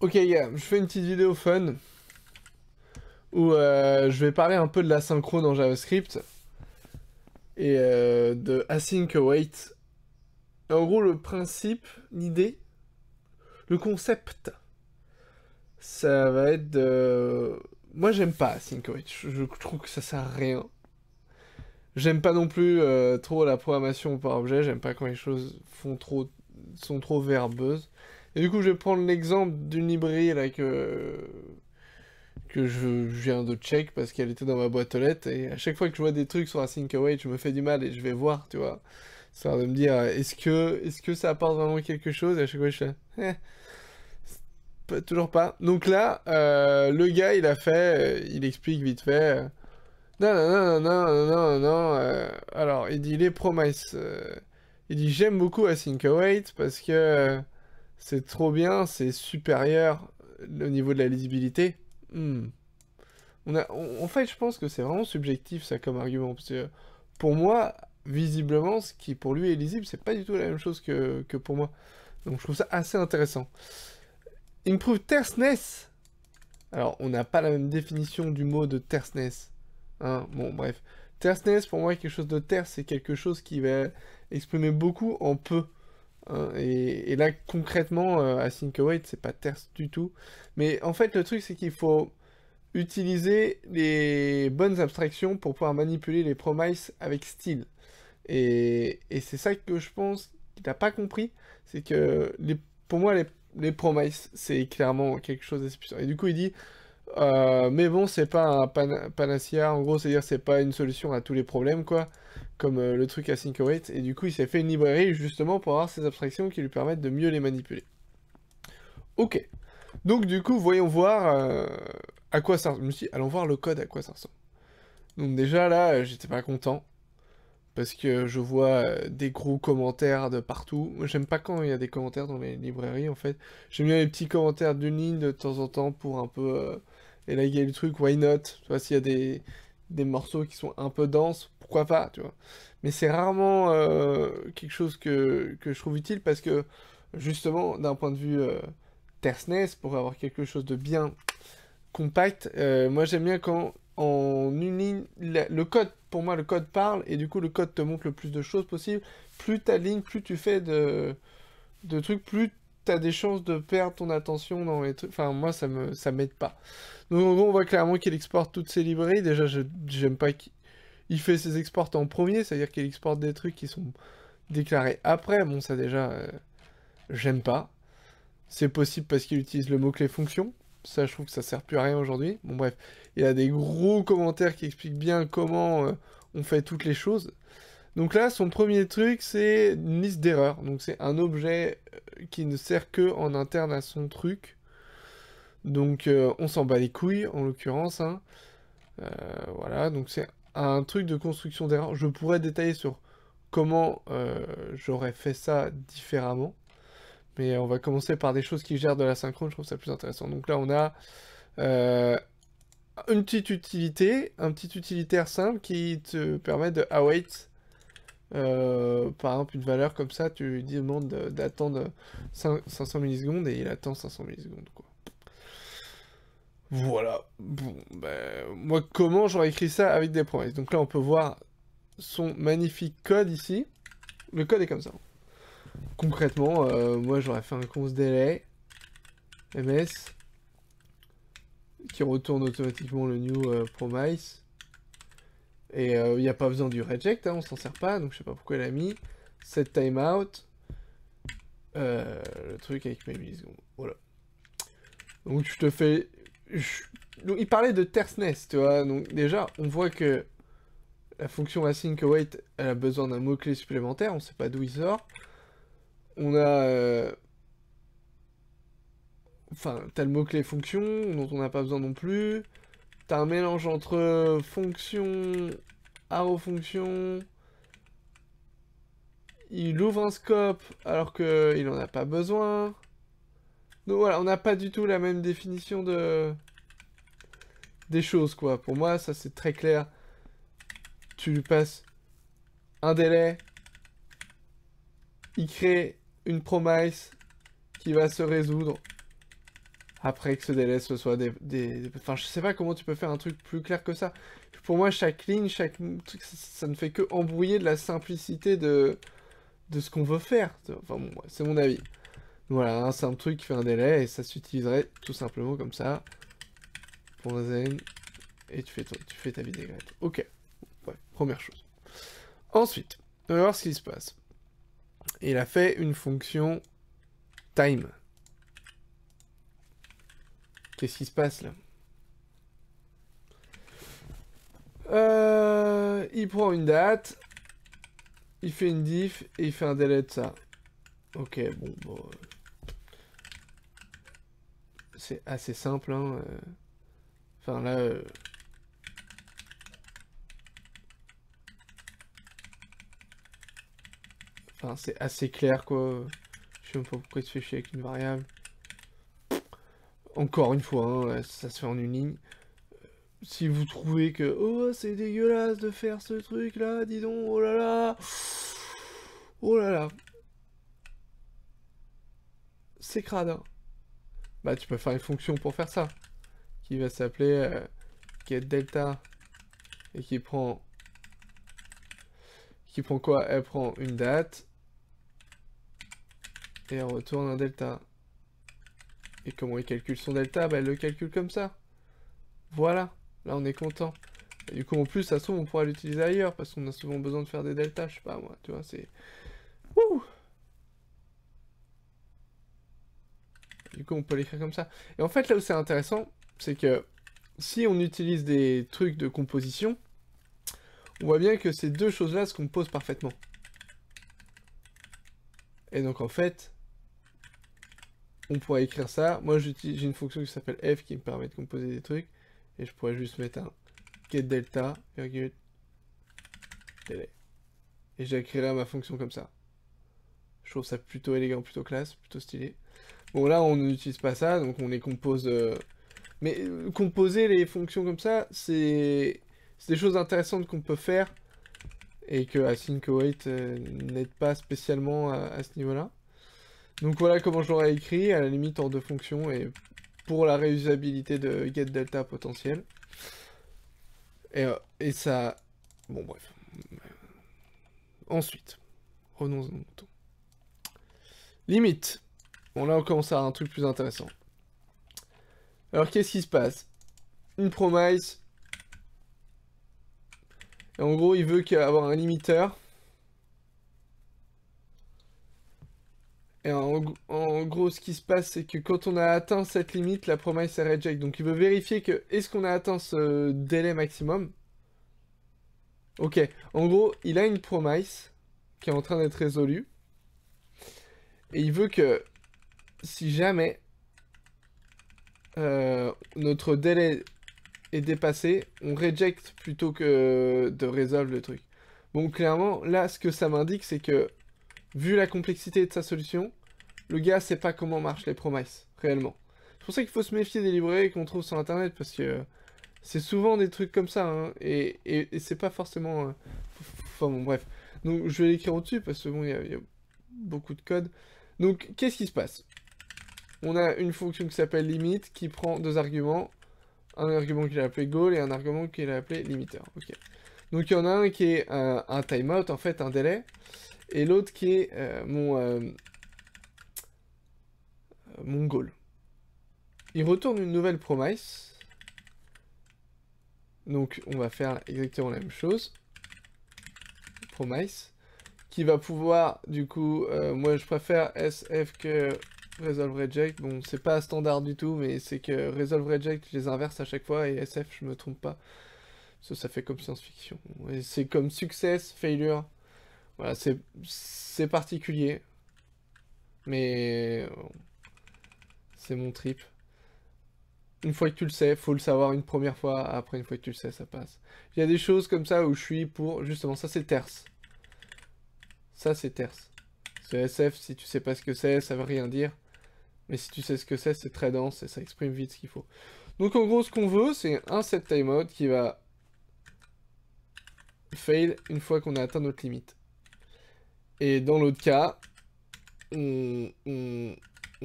Ok gars, je fais une petite vidéo fun où euh, je vais parler un peu de la synchro dans JavaScript et euh, de async await. En gros le principe, l'idée, le concept, ça va être de... Moi j'aime pas async await, je, trouve que ça sert à rien. J'aime pas non plus euh, trop la programmation par objet, j'aime pas quand les choses font trop... sont trop verbeuses. Et du coup, je vais prendre l'exemple d'une librairie là que je viens de check parce qu'elle était dans ma boîte aux lettres et à chaque fois que je vois des trucs sur Async Await, je me fais du mal et je vais voir, tu vois. Ça de me dire est-ce que est-ce que ça apporte vraiment quelque chose et à chaque fois je fais eh, toujours pas. Donc là, euh, le gars, il a fait euh, il explique vite fait euh, Non, non, non, non, non, non, non, non. alors, il dit les promesses. il dit j'aime beaucoup Async Await parce que c'est trop bien, c'est supérieur euh, au niveau de la lisibilité. Hmm. On a, en fait, je pense que c'est vraiment subjectif ça comme argument. Parce que pour moi, visiblement, ce qui pour lui est lisible, c'est pas du tout la même chose que, pour moi. Donc je trouve ça assez intéressant. Improve terseness. Alors, on n'a pas la même définition du mot de terseness. Hein bon, bref. Terseness, pour moi, quelque chose de terse, c'est quelque chose qui va exprimer beaucoup en peu. Hein, et, là, concrètement, Async euh, Await c'est pas terse du tout. Mais en fait, le truc, c'est qu'il faut utiliser les bonnes abstractions pour pouvoir manipuler les promises avec style. Et, c'est ça que je pense qu'il n'a pas compris. C'est que les, pour moi, les, les promises, c'est clairement quelque chose d'exceptionnel. Et du coup, il dit euh, mais bon, c'est pas un pan panacea, en gros, c'est-à-dire c'est pas une solution à tous les problèmes, quoi, comme euh, le truc à Synchrowate, et du coup, il s'est fait une librairie justement pour avoir ces abstractions qui lui permettent de mieux les manipuler. Ok. Donc, du coup, voyons voir euh, à quoi ça ressemble. allons voir le code à quoi ça ressemble. Donc, déjà là, j'étais pas content. Parce que je vois des gros commentaires de partout. J'aime pas quand il y a des commentaires dans les librairies en fait. J'aime bien les petits commentaires d'une ligne de temps en temps pour un peu et là, il y a le truc, why not Tu s'il y a des, morceaux qui sont un peu denses, pourquoi pas, tu vois. Mais c'est rarement euh, quelque chose que, je trouve utile parce que, justement, d'un point de vue euh, terseness, pour avoir quelque chose de bien compact, euh, moi j'aime bien quand en une ligne, le code, pour moi, le code parle et du coup, le code te montre le plus de choses possible. Plus ta ligne, plus tu fais de, de trucs, plus t'as des chances de perdre ton attention dans les trucs. Enfin, moi, ça me, ça m'aide pas. Donc, on voit clairement qu'il exporte toutes ses librairies. Déjà, je, j'aime pas qu'il fait ses exports en premier, c'est-à-dire qu'il exporte des trucs qui sont déclarés après. Bon, ça, déjà, euh, j'aime pas. C'est possible parce qu'il utilise le mot-clé fonction. Ça, je trouve que ça sert plus à rien aujourd'hui. Bon, bref, il y a des gros commentaires qui expliquent bien comment euh, on fait toutes les choses. Donc là, son premier truc, c'est une liste d'erreurs. Donc c'est un objet euh, qui ne sert que en interne à son truc. Donc euh, on s'en bat les couilles, en l'occurrence. Hein. Euh, voilà, donc c'est un truc de construction d'erreurs. Je pourrais détailler sur comment j'aurais fait ça différemment. Mais on va commencer par des choses qui gèrent de la synchrone, je trouve ça plus intéressant. Donc là, on a une petite utilité, un petit utilitaire simple qui te permet de await euh, par exemple, une valeur comme ça, tu lui demandes d'attendre 500 millisecondes et il attend 500 millisecondes. Quoi. Voilà. Bon, ben, moi, comment j'aurais écrit ça avec des promesses Donc là, on peut voir son magnifique code ici. Le code est comme ça. Concrètement, euh, moi, j'aurais fait un const délai ms qui retourne automatiquement le new euh, promise et il euh, n'y a pas besoin du reject, hein, on s'en sert pas, donc je sais pas pourquoi elle a mis. Set timeout. Euh, le truc avec mes millisecondes. Voilà. Donc je te fais... il parlait de terseness, tu vois. Donc déjà, on voit que la fonction async await, elle a besoin d'un mot-clé supplémentaire, on sait pas d'où il sort. On a... Euh, enfin, t'as le mot-clé fonction, dont on n'a pas besoin non plus. T'as un mélange entre fonction arrow fonction. Il ouvre un scope alors qu'il n'en a pas besoin. Donc voilà, on n'a pas du tout la même définition de des choses quoi. Pour moi, ça c'est très clair. Tu lui passes un délai. Il crée une promise qui va se résoudre après que ce délai ce soit des, des... Enfin, je sais pas comment tu peux faire un truc plus clair que ça pour moi, chaque ligne, chaque truc, ça, ne fait que embrouiller de la simplicité de, de ce qu'on veut faire. Enfin bon, c'est mon avis. Voilà, hein, c'est un truc qui fait un délai et ça s'utiliserait tout simplement comme ça. Point zen. Et tu fais, tu fais ta vinaigrette. Ok. Ouais, première chose. Ensuite, on va voir ce qui se passe. Il a fait une fonction time. Qu'est-ce qui se passe là Euh, il prend une date, il fait une diff et il fait un délai de ça. Ok, bon, c'est assez simple. Hein. Euh. Enfin là... Euh. Enfin c'est assez clair quoi. Je sais même pas pourquoi il se fait chier avec une variable. Encore une fois, hein, ça se fait en une ligne si vous trouvez que oh c'est dégueulasse de faire ce truc là, dis donc, oh là là, oh là là, c'est crade. Hein. Bah tu peux faire une fonction pour faire ça, qui va s'appeler euh, qui get delta et qui prend qui prend quoi Elle prend une date et elle retourne un delta. Et comment il calcule son delta Bah elle le calcule comme ça. Voilà. Là, on est content. du coup, en plus, ça se trouve, on pourra l'utiliser ailleurs, parce qu'on a souvent besoin de faire des deltas, je sais pas, moi, tu vois, c'est... Du coup, on peut l'écrire comme ça. Et en fait, là où c'est intéressant, c'est que si on utilise des trucs de composition, on voit bien que ces deux choses-là se composent parfaitement. Et donc, en fait, on pourrait écrire ça. Moi, j'ai une fonction qui s'appelle f qui me permet de composer des trucs. Et je pourrais juste mettre un get delta, virgule, Et j'écrirai ma fonction comme ça. Je trouve ça plutôt élégant, plutôt classe, plutôt stylé. Bon là on n'utilise pas ça, donc on les compose... Euh, mais euh, composer les fonctions comme ça, c'est des choses intéressantes qu'on peut faire et que async await euh, n'aide pas spécialement à, ce niveau-là. Donc voilà comment j'aurais écrit, à la limite en deux fonctions et pour la réusabilité de get delta potentiel. Et, euh, ça... Bon bref. Ensuite, renonce Limite. Bon là on commence à un truc plus intéressant. Alors qu'est-ce qui se passe Une promise. en gros il veut avoir un limiteur Et en, gros, ce qui se passe, c'est que quand on a atteint cette limite, la promise est reject. Donc il veut vérifier que est-ce qu'on a atteint ce délai maximum. Ok, en gros, il a une promise qui est en train d'être résolue. Et il veut que si jamais euh, notre délai est dépassé, on reject plutôt que de résolver le truc. Bon, clairement, là, ce que ça m'indique, c'est que vu la complexité de sa solution, le gars sait pas comment marchent les promesses réellement. C'est pour ça qu'il faut se méfier des librairies qu'on trouve sur internet, parce que c'est souvent des trucs comme ça, hein, et, c'est pas forcément... Euh, bon, bref. Donc je vais l'écrire au-dessus, parce que bon, il y, a beaucoup de code. Donc, qu'est-ce qui se passe On a une fonction qui s'appelle limite, qui prend deux arguments. Un argument qu'il a appelé goal, et un argument qu'il a appelé limiteur. Donc il y en a un qui est euh, un timeout, en fait, un délai et l'autre qui est euh, euh, mon goal. Il retourne une nouvelle promise. Donc on va faire exactement la même chose. Promise. Qui va pouvoir, du coup, euh, moi je préfère SF que Resolve Reject. Bon, c'est pas standard du tout, mais c'est que Resolve Reject, je les inverse à chaque fois et SF, je me trompe pas. Ça, ça fait comme science-fiction. C'est comme Success, Failure, voilà, c'est particulier. Mais c'est mon trip. Une fois que tu le sais, faut le savoir une première fois, après une fois que tu le sais, ça passe. Il y a des choses comme ça où je suis pour... Justement, ça c'est terse. Ça c'est terse. c'est SF, si tu sais pas ce que c'est, ça veut rien dire. Mais si tu sais ce que c'est, c'est très dense et ça exprime vite ce qu'il faut. Donc en gros, ce qu'on veut, c'est un set timeout qui va fail une fois qu'on a atteint notre limite. Et dans l'autre cas, on,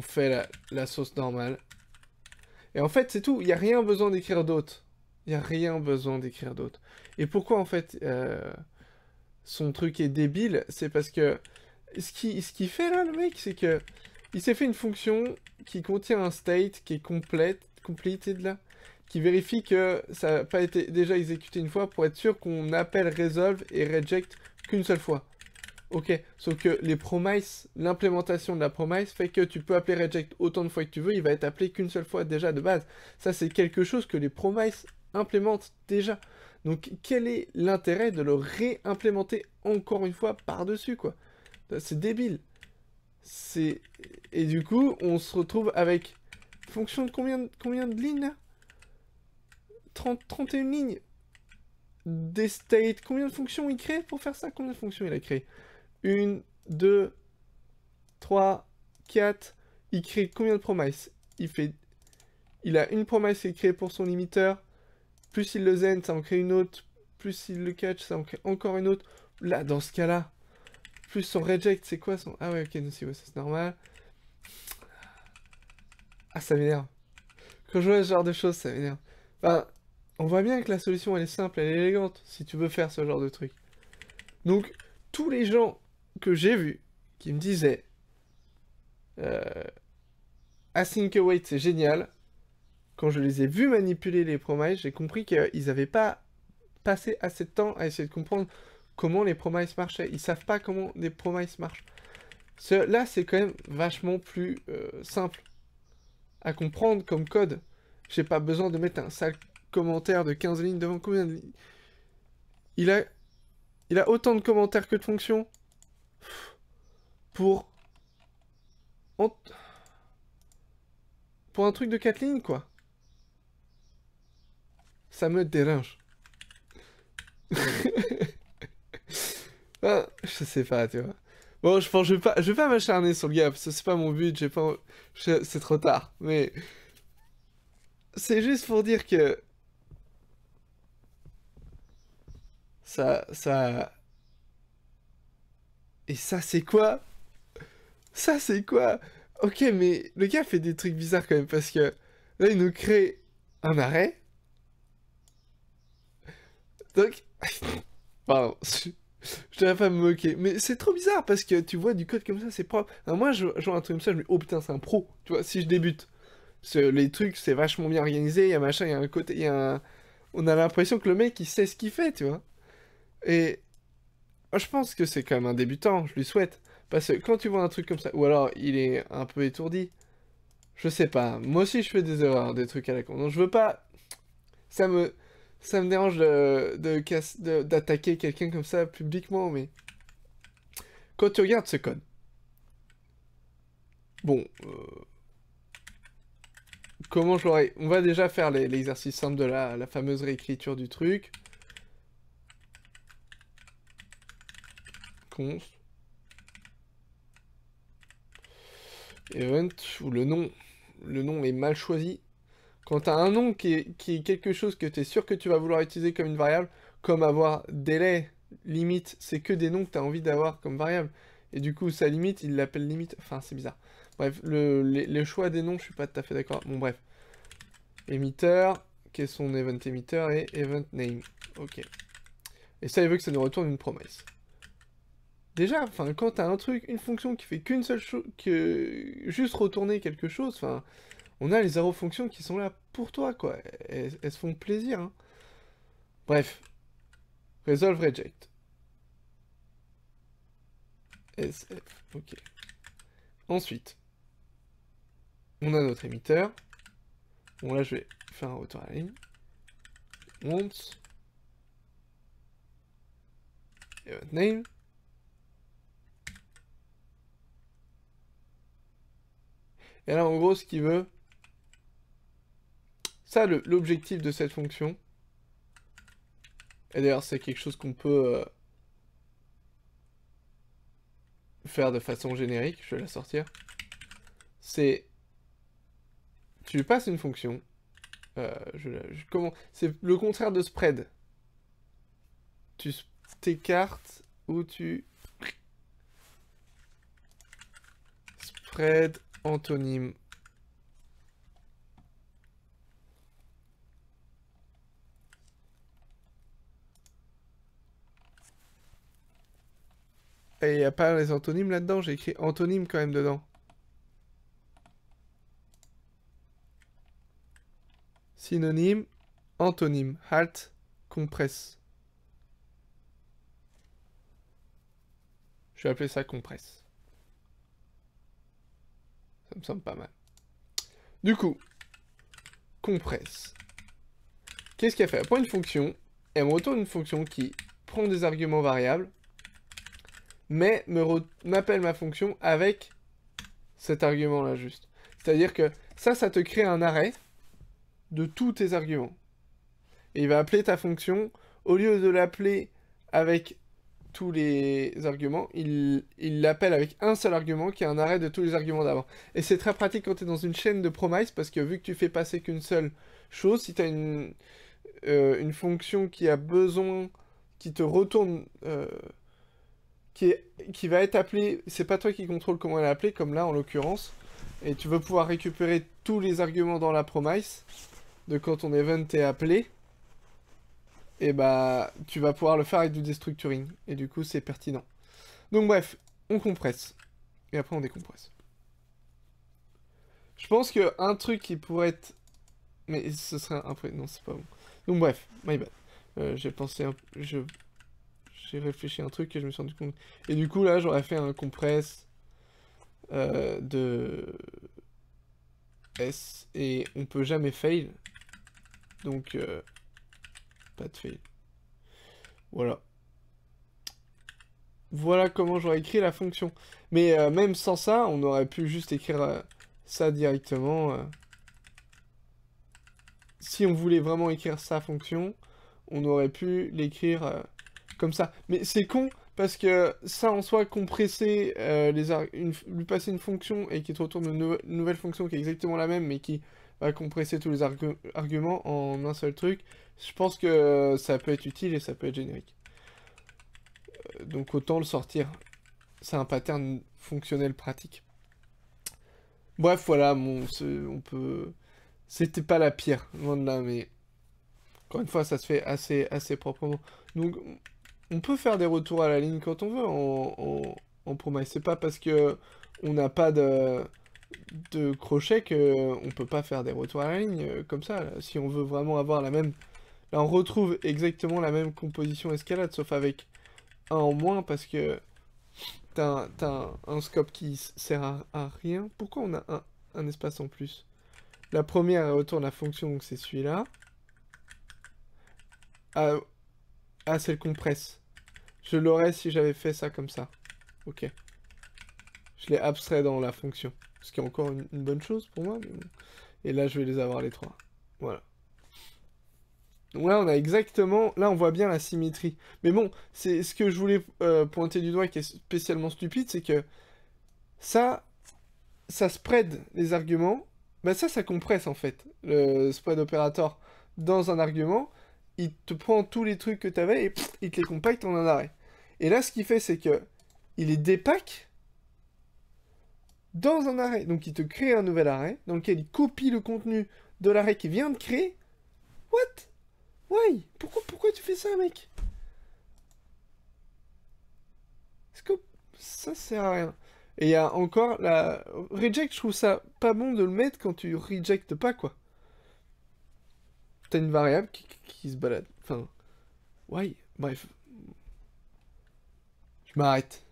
fait la, sauce normale. Et en fait, c'est tout. Il n'y a rien besoin d'écrire d'autre. Il n'y a rien besoin d'écrire d'autre. Et pourquoi, en fait, euh, son truc est débile C'est parce que... Ce qu'il fait, là, le mec, c'est que... Il s'est fait une fonction qui contient un state qui est complète, completed, là qui vérifie que ça n'a pas été déjà exécuté une fois pour être sûr qu'on appelle resolve et reject qu'une seule fois. Ok, sauf que les promises, l'implémentation de la promise fait que tu peux appeler reject autant de fois que tu veux, il va être appelé qu'une seule fois déjà de base. Ça, c'est quelque chose que les promises implémentent déjà. Donc, quel est l'intérêt de le réimplémenter encore une fois par-dessus, quoi C'est débile. C'est... Et du coup, on se retrouve avec... Fonction de combien, de, combien de lignes, 30, 31 lignes Des states. Combien de fonctions il crée pour faire ça Combien de fonctions il a créé 1, 2, 3, 4. Il crée combien de promesses il, fait... il a une promise qui est créée pour son limiteur. Plus il le zen, ça en crée une autre. Plus il le catch, ça en crée encore une autre. Là, dans ce cas-là, plus son reject, c'est quoi son... Ah ouais, ok, si, c'est normal. Ah, ça m'énerve. Quand je vois ce genre de choses, ça m'énerve. on voit bien que la solution, elle est simple, elle est élégante, si tu veux faire ce genre de truc. Donc, tous les gens que j'ai vu qui me disait euh, Async Await c'est génial. Quand je les ai vus manipuler les promises, j'ai compris qu'ils n'avaient pas passé assez de temps à essayer de comprendre comment les promises marchaient. Ils savent pas comment des promises marchent. Ce, là, c'est quand même vachement plus euh, simple à comprendre comme code. J'ai pas besoin de mettre un sale commentaire de 15 lignes devant combien de lignes. Il a, il a autant de commentaires que de fonctions. Pour... Pour un truc de Kathleen, quoi. Ça me dérange. Ah, je sais pas, tu vois. Bon, je pense je vais pas, je vais pas m'acharner sur le gap, ce c'est pas mon but, j'ai pas... C'est trop tard, mais... C'est juste pour dire que... Ça... Ça... Et ça, c'est quoi Ça, c'est quoi Ok, mais le gars fait des trucs bizarres quand même, parce que là, il nous crée un arrêt. Donc... Pardon, je devrais pas me moquer. Mais c'est trop bizarre, parce que tu vois, du code comme ça, c'est propre. moi, je, je un truc comme ça, je me dis, oh putain, c'est un pro, tu vois, si je débute. les trucs, c'est vachement bien organisé, il y a machin, il y a un côté, il y a un... On a l'impression que le mec, il sait ce qu'il fait, tu vois. Et je pense que c'est quand même un débutant, je lui souhaite. Parce que quand tu vois un truc comme ça, ou alors il est un peu étourdi, je sais pas. Moi aussi, je fais des erreurs, des trucs à la con. Donc, je veux pas. Ça me, ça me dérange de d'attaquer quelqu'un comme ça publiquement, mais quand tu regardes ce code, bon, euh, comment je l'aurais On va déjà faire l'exercice simple de la fameuse réécriture du truc. event ou le nom, le nom est mal choisi. Quand tu as un nom qui est, quelque chose que tu es sûr que tu vas vouloir utiliser comme une variable, comme avoir délai, limite, c'est que des noms que tu as envie d'avoir comme variable. Et du coup, sa limite, il l'appelle limite. Enfin, c'est bizarre. Bref, le, choix des noms, je suis pas tout à fait d'accord. Bon, bref. Émetteur, qui est son event émetteur, et event name. Ok. Et ça, il veut que ça nous retourne une promesse déjà, enfin, quand t'as un truc, une fonction qui fait qu'une seule chose, que juste retourner quelque chose, enfin, on a les zéro fonctions qui sont là pour toi, quoi. Elles, se font plaisir. Hein. Bref, resolve reject. SF, ok. Ensuite, on a notre émetteur. Bon là, je vais faire un retour à la ligne. Once. name. Et là, en gros, ce qu'il veut, ça, l'objectif de cette fonction, et d'ailleurs, c'est quelque chose qu'on peut euh, faire de façon générique, je vais la sortir, c'est, tu passes une fonction, euh, c'est le contraire de spread. Tu t'écartes ou tu spread Antonyme Et il n'y a pas les antonymes là-dedans, j'ai écrit antonyme quand même dedans. Synonyme, antonyme, halt, compresse. Je vais appeler ça compresse me semble pas mal. Du coup, compresse. Qu'est-ce qu'elle fait Elle une fonction, elle me retourne une fonction qui prend des arguments variables, mais me m'appelle ma fonction avec cet argument-là juste. C'est-à-dire que ça, ça te crée un arrêt de tous tes arguments. Et il va appeler ta fonction, au lieu de l'appeler avec tous les arguments, il l'appelle avec un seul argument qui est un arrêt de tous les arguments d'avant. Et c'est très pratique quand tu es dans une chaîne de promise parce que vu que tu fais passer qu'une seule chose, si tu as une, euh, une, fonction qui a besoin, qui te retourne, euh, qui, qui va être appelée, c'est pas toi qui contrôle comment elle est appelée, comme là en l'occurrence, et tu veux pouvoir récupérer tous les arguments dans la promise de quand ton event est appelé, et bah tu vas pouvoir le faire avec du destructuring. Et du coup, c'est pertinent. Donc bref, on compresse. Et après, on décompresse. Je pense qu'un truc qui pourrait être... Mais ce serait un... Non, c'est pas bon. Donc bref, my bad. Euh, j'ai pensé... Un... J'ai réfléchi un truc et je me suis rendu compte. Et du coup, là, j'aurais fait un compresse euh, de... S. Et on peut jamais fail. Donc... Euh, pas de fail. Voilà. Voilà comment j'aurais écrit la fonction. Mais euh, même sans ça, on aurait pu juste écrire euh, ça directement. Euh. Si on voulait vraiment écrire sa fonction, on aurait pu l'écrire comme ça. Mais c'est con, parce que ça en soit compresser, les lui passer une fonction et qu'il te retourne une, nouvelle fonction qui est exactement la même, mais qui compresser tous les arguments en un seul truc, je pense que ça peut être utile et ça peut être générique. Euh, donc autant le sortir. C'est un pattern fonctionnel pratique. Bref, voilà, mon, on peut... C'était pas la pire, loin de là, mais... Encore une fois, ça se fait assez, assez proprement. Donc, on peut faire des retours à la ligne quand on veut en, en, C'est pas parce que on n'a pas de de crochet que euh, on peut pas faire des retours à ligne euh, comme ça. Si on veut vraiment avoir la même... Là, on retrouve exactement la même composition escalade, sauf avec un en moins, parce que t'as un, scope qui sert à, rien. Pourquoi on a un, espace en plus La première, elle retourne la fonction, donc c'est celui-là. Ah, ah c'est le compresse. Je l'aurais si j'avais fait ça comme ça. Ok. Je l'ai abstrait dans la fonction. Ce qui est encore une, bonne chose pour moi. Et là, je vais les avoir les trois. Voilà. Donc là, on a exactement... Là, on voit bien la symétrie. Mais bon, c'est ce que je voulais euh, pointer du doigt qui est spécialement stupide, c'est que ça, ça spread les arguments. Bah ça, ça compresse, en fait, le spread opérateur dans un argument. Il te prend tous les trucs que tu avais et il te les compacte en un arrêt. Et là, ce qu'il fait, c'est que il les dépack dans un arrêt. Donc il te crée un nouvel arrêt dans lequel il copie le contenu de l'arrêt qu'il vient de créer. What Why pourquoi, pourquoi tu fais ça, mec ça sert à rien Et il y a encore la... Reject, je trouve ça pas bon de le mettre quand tu rejectes pas, quoi. T'as une variable qui, qui se balade. Enfin, why Bref. Je m'arrête.